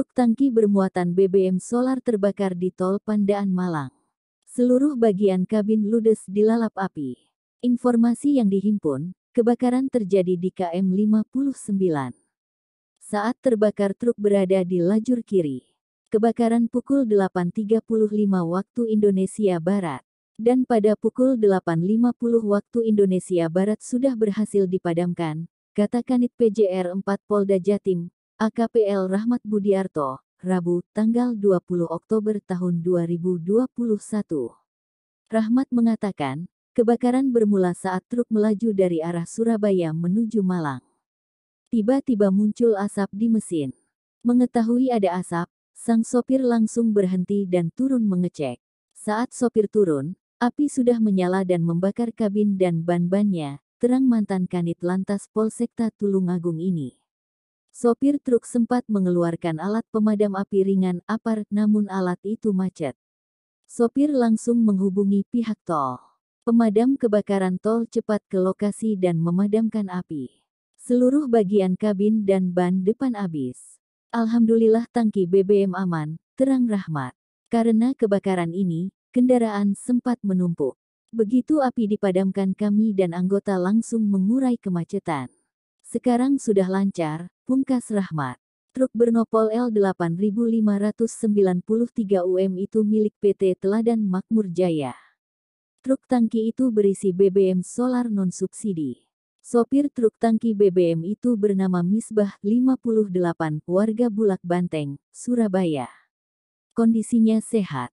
truk tangki bermuatan BBM solar terbakar di Tol Pandaan Malang. Seluruh bagian kabin ludes dilalap api. Informasi yang dihimpun, kebakaran terjadi di KM 59. Saat terbakar truk berada di lajur kiri. Kebakaran pukul 8.35 waktu Indonesia Barat dan pada pukul 8.50 waktu Indonesia Barat sudah berhasil dipadamkan, kata Kanit PJR 4 Polda Jatim, AKPL Rahmat Budiarto, Rabu, tanggal 20 Oktober tahun 2021. Rahmat mengatakan, kebakaran bermula saat truk melaju dari arah Surabaya menuju Malang. Tiba-tiba muncul asap di mesin. Mengetahui ada asap, sang sopir langsung berhenti dan turun mengecek. Saat sopir turun, api sudah menyala dan membakar kabin dan ban-bannya, terang mantan Kanit Lantas Polsekta Tulungagung ini. Sopir truk sempat mengeluarkan alat pemadam api ringan APAR, namun alat itu macet. Sopir langsung menghubungi pihak tol. Pemadam kebakaran tol cepat ke lokasi dan memadamkan api. Seluruh bagian kabin dan ban depan habis. Alhamdulillah tangki BBM aman, terang rahmat. Karena kebakaran ini, kendaraan sempat menumpuk. Begitu api dipadamkan kami dan anggota langsung mengurai kemacetan. Sekarang sudah lancar, Pungkas Rahmat. Truk bernopol L8593 UM itu milik PT Teladan Makmur Jaya. Truk tangki itu berisi BBM solar non-subsidi. Sopir truk tangki BBM itu bernama Misbah, 58, warga Bulak Banteng, Surabaya. Kondisinya sehat.